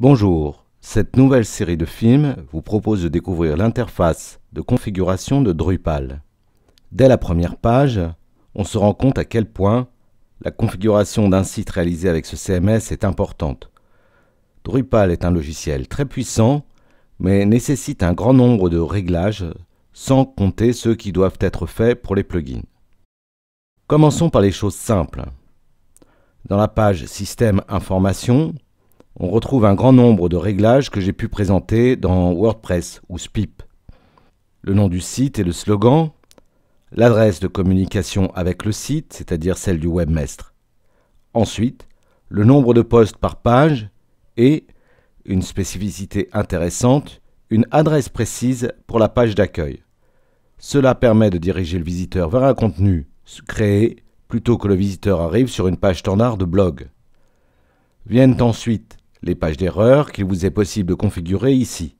Bonjour, cette nouvelle série de films vous propose de découvrir l'interface de configuration de Drupal. Dès la première page, on se rend compte à quel point la configuration d'un site réalisé avec ce CMS est importante. Drupal est un logiciel très puissant, mais nécessite un grand nombre de réglages, sans compter ceux qui doivent être faits pour les plugins. Commençons par les choses simples. Dans la page Système Information, on retrouve un grand nombre de réglages que j'ai pu présenter dans WordPress ou SPIP. Le nom du site et le slogan, l'adresse de communication avec le site, c'est-à-dire celle du webmestre. Ensuite, le nombre de postes par page et, une spécificité intéressante, une adresse précise pour la page d'accueil. Cela permet de diriger le visiteur vers un contenu créé plutôt que le visiteur arrive sur une page standard de blog. Viennent ensuite les pages d'erreur qu'il vous est possible de configurer ici.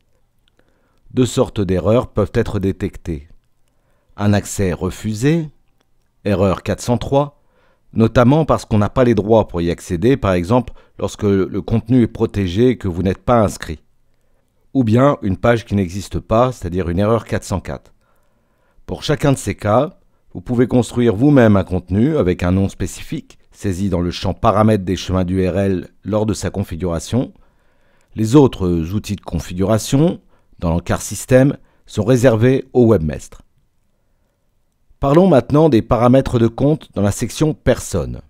Deux sortes d'erreurs peuvent être détectées. Un accès refusé, erreur 403, notamment parce qu'on n'a pas les droits pour y accéder, par exemple lorsque le contenu est protégé et que vous n'êtes pas inscrit. Ou bien une page qui n'existe pas, c'est-à-dire une erreur 404. Pour chacun de ces cas, vous pouvez construire vous-même un contenu avec un nom spécifique saisie dans le champ paramètres des chemins d'URL lors de sa configuration. Les autres outils de configuration, dans l'encart système, sont réservés au webmestre. Parlons maintenant des paramètres de compte dans la section Personnes.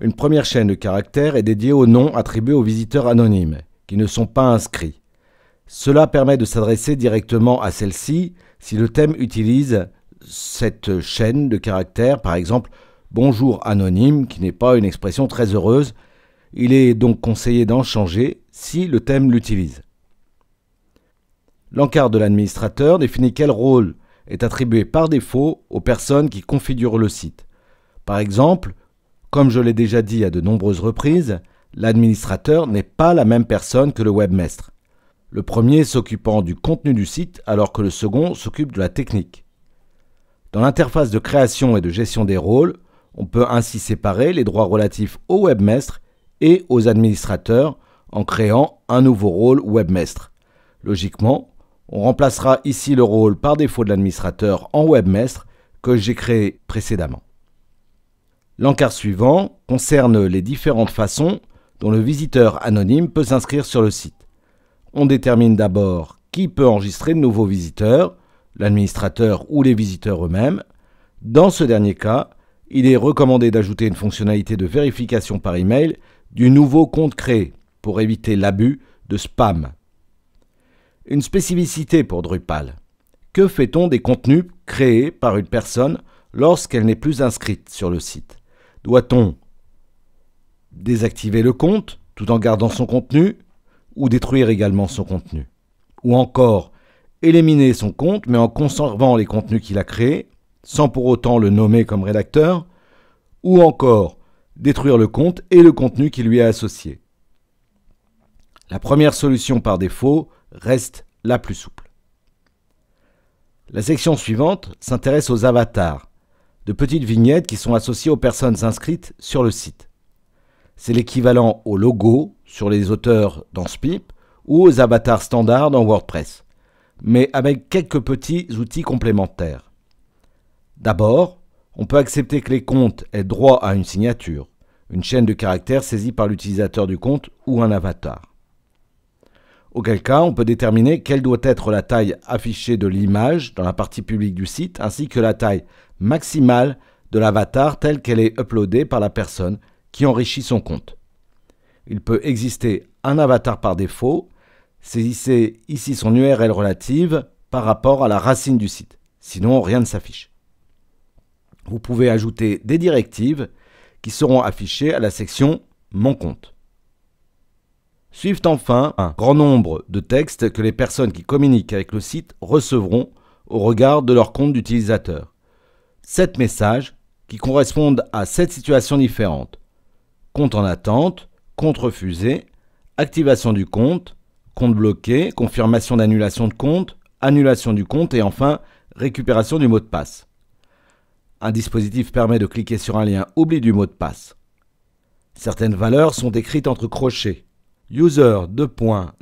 Une première chaîne de caractères est dédiée aux noms attribués aux visiteurs anonymes, qui ne sont pas inscrits. Cela permet de s'adresser directement à celle-ci si le thème utilise cette chaîne de caractères, par exemple Bonjour anonyme, qui n'est pas une expression très heureuse. Il est donc conseillé d'en changer si le thème l'utilise. L'encart de l'administrateur définit quel rôle est attribué par défaut aux personnes qui configurent le site. Par exemple, comme je l'ai déjà dit à de nombreuses reprises, l'administrateur n'est pas la même personne que le webmestre. Le premier s'occupant du contenu du site alors que le second s'occupe de la technique. Dans l'interface de création et de gestion des rôles, on peut ainsi séparer les droits relatifs au webmestre et aux administrateurs en créant un nouveau rôle webmestre. Logiquement, on remplacera ici le rôle par défaut de l'administrateur en webmestre que j'ai créé précédemment. L'encart suivant concerne les différentes façons dont le visiteur anonyme peut s'inscrire sur le site. On détermine d'abord qui peut enregistrer de nouveaux visiteurs, l'administrateur ou les visiteurs eux-mêmes. Dans ce dernier cas, il est recommandé d'ajouter une fonctionnalité de vérification par email du nouveau compte créé pour éviter l'abus de spam. Une spécificité pour Drupal. Que fait-on des contenus créés par une personne lorsqu'elle n'est plus inscrite sur le site Doit-on désactiver le compte tout en gardant son contenu ou détruire également son contenu Ou encore éliminer son compte mais en conservant les contenus qu'il a créés sans pour autant le nommer comme rédacteur, ou encore détruire le compte et le contenu qui lui est associé. La première solution par défaut reste la plus souple. La section suivante s'intéresse aux avatars, de petites vignettes qui sont associées aux personnes inscrites sur le site. C'est l'équivalent au logo sur les auteurs dans SPIP ou aux avatars standards dans WordPress, mais avec quelques petits outils complémentaires. D'abord, on peut accepter que les comptes aient droit à une signature, une chaîne de caractères saisie par l'utilisateur du compte ou un avatar. Auquel cas, on peut déterminer quelle doit être la taille affichée de l'image dans la partie publique du site, ainsi que la taille maximale de l'avatar telle qu'elle est uploadée par la personne qui enrichit son compte. Il peut exister un avatar par défaut. Saisissez ici son URL relative par rapport à la racine du site. Sinon, rien ne s'affiche vous pouvez ajouter des directives qui seront affichées à la section Mon compte. Suivent enfin un grand nombre de textes que les personnes qui communiquent avec le site recevront au regard de leur compte d'utilisateur. Sept messages qui correspondent à sept situations différentes. Compte en attente, compte refusé, activation du compte, compte bloqué, confirmation d'annulation de compte, annulation du compte et enfin récupération du mot de passe. Un dispositif permet de cliquer sur un lien oubli du mot de passe. Certaines valeurs sont écrites entre crochets. User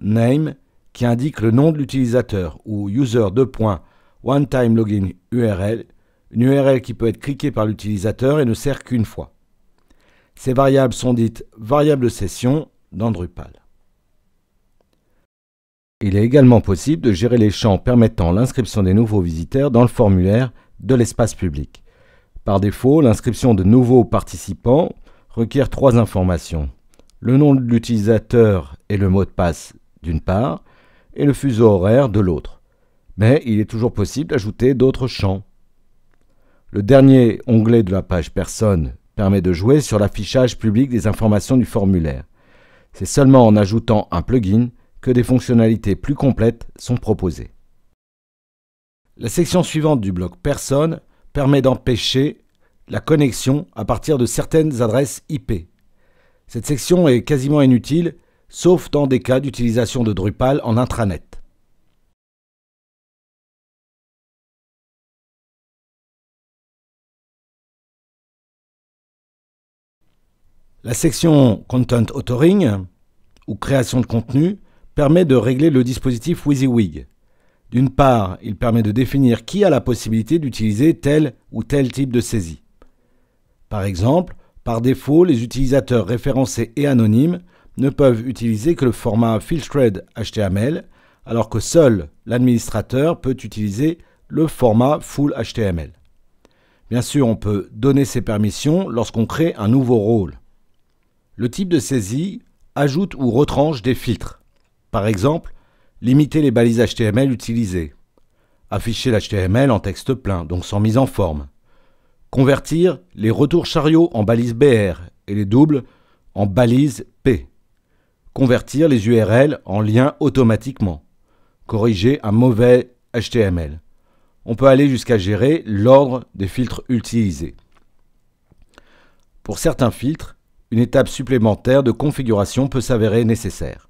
name qui indique le nom de l'utilisateur ou user one time login URL, une URL qui peut être cliquée par l'utilisateur et ne sert qu'une fois. Ces variables sont dites variables de session dans Drupal. Il est également possible de gérer les champs permettant l'inscription des nouveaux visiteurs dans le formulaire de l'espace public. Par défaut, l'inscription de nouveaux participants requiert trois informations. Le nom de l'utilisateur et le mot de passe d'une part, et le fuseau horaire de l'autre. Mais il est toujours possible d'ajouter d'autres champs. Le dernier onglet de la page Personne permet de jouer sur l'affichage public des informations du formulaire. C'est seulement en ajoutant un plugin que des fonctionnalités plus complètes sont proposées. La section suivante du bloc Personne permet d'empêcher la connexion à partir de certaines adresses IP. Cette section est quasiment inutile, sauf dans des cas d'utilisation de Drupal en intranet. La section Content Authoring, ou création de contenu, permet de régler le dispositif WYSIWYG. D'une part, il permet de définir qui a la possibilité d'utiliser tel ou tel type de saisie. Par exemple, par défaut, les utilisateurs référencés et anonymes ne peuvent utiliser que le format filtered HTML, alors que seul l'administrateur peut utiliser le format Full HTML. Bien sûr, on peut donner ces permissions lorsqu'on crée un nouveau rôle. Le type de saisie ajoute ou retranche des filtres. Par exemple, Limiter les balises HTML utilisées. Afficher l'HTML en texte plein, donc sans mise en forme. Convertir les retours chariots en balises BR et les doubles en balises P. Convertir les URL en liens automatiquement. Corriger un mauvais HTML. On peut aller jusqu'à gérer l'ordre des filtres utilisés. Pour certains filtres, une étape supplémentaire de configuration peut s'avérer nécessaire.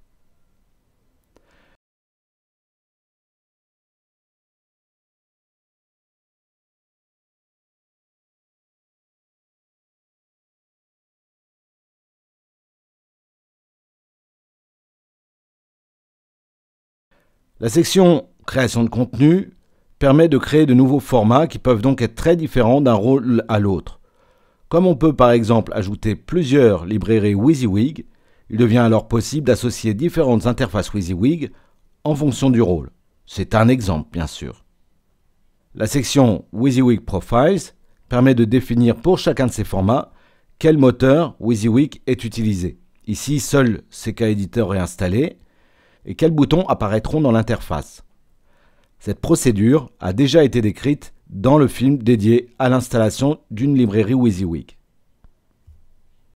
La section création de contenu permet de créer de nouveaux formats qui peuvent donc être très différents d'un rôle à l'autre. Comme on peut par exemple ajouter plusieurs librairies WYSIWYG, il devient alors possible d'associer différentes interfaces WYSIWYG en fonction du rôle. C'est un exemple bien sûr. La section WYSIWYG Profiles permet de définir pour chacun de ces formats quel moteur WYSIWYG est utilisé. Ici, seul CK Editor est installé, et quels boutons apparaîtront dans l'interface. Cette procédure a déjà été décrite dans le film dédié à l'installation d'une librairie WYSIWYG.